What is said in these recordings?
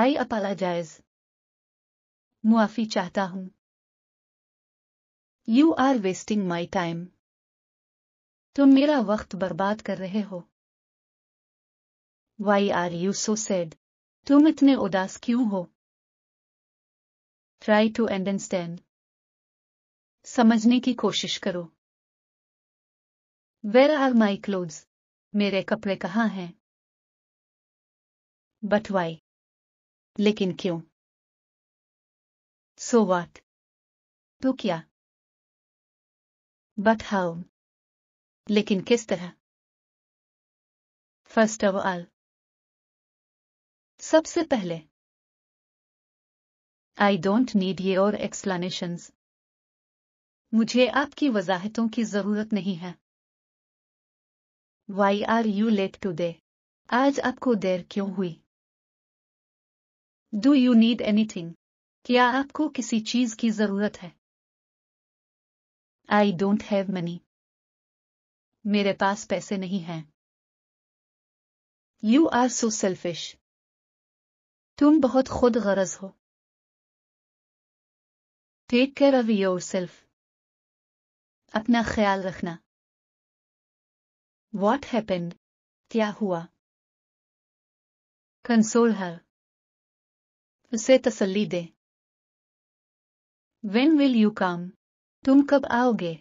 आई अपाला जायज मुआफी चाहता हूं you are wasting my time तुम मेरा वक्त बर्बाद कर रहे हो why are you so sad तुम इतने उदास क्यों हो ट्राई टू अंडरस्टैंड समझने की कोशिश करो वेर आर माई क्लोथ मेरे कपड़े कहां हैं बट वाई लेकिन क्यों सो वाट तो क्या बट हाउ लेकिन किस तरह फर्स्ट ऑफ ऑल सबसे पहले आई डोंट नीड ये और एक्सप्लेनेशंस मुझे आपकी वजाहतों की जरूरत नहीं है why are you late today आज आपको देर क्यों हुई डू यू नीड एनीथिंग क्या आपको किसी चीज की जरूरत है आई डोंट हैव मनी मेरे पास पैसे नहीं हैं यू आर सो सेल्फिश तुम बहुत खुद गरज हो take care of yourself अपना ख्याल रखना वॉट हैपेंड क्या हुआ कंसोल हर उसे तसल्ली दे वेन विल यू कम तुम कब आओगे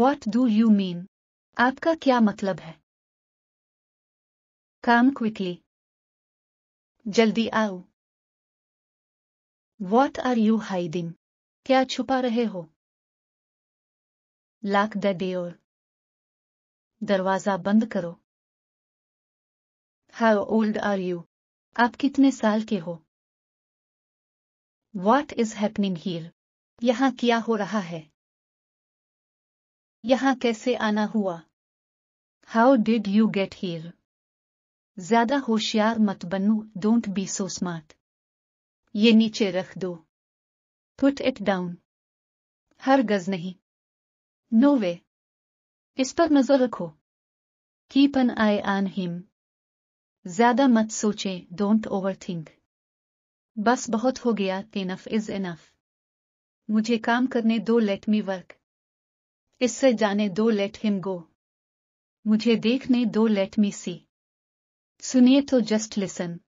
वॉट डू यू मीन आपका क्या मतलब है काम क्विकली जल्दी आओ वॉट आर यू हाइडिंग क्या छुपा रहे हो लाक द डोर दरवाजा बंद करो हाउ ओल्ड आर यू आप कितने साल के हो वॉट इज हैपनिंग हीर यहां क्या हो रहा है यहां कैसे आना हुआ how did you get here ज्यादा होशियार मत बनो डोंट बी सो स्मार्ट ये नीचे रख दो पुट इट डाउन हर गज नहीं नो वे इस पर नजर रखो कीप एन आई आन हिम ज्यादा मत सोचें डोंट ओवर थिंक बस बहुत हो गया इनफ इज इनफ मुझे काम करने दो लेट मी वर्क इससे जाने दो लेट हिम गो मुझे देखने दो लेट मी सी सुनिए तो जस्ट लिसन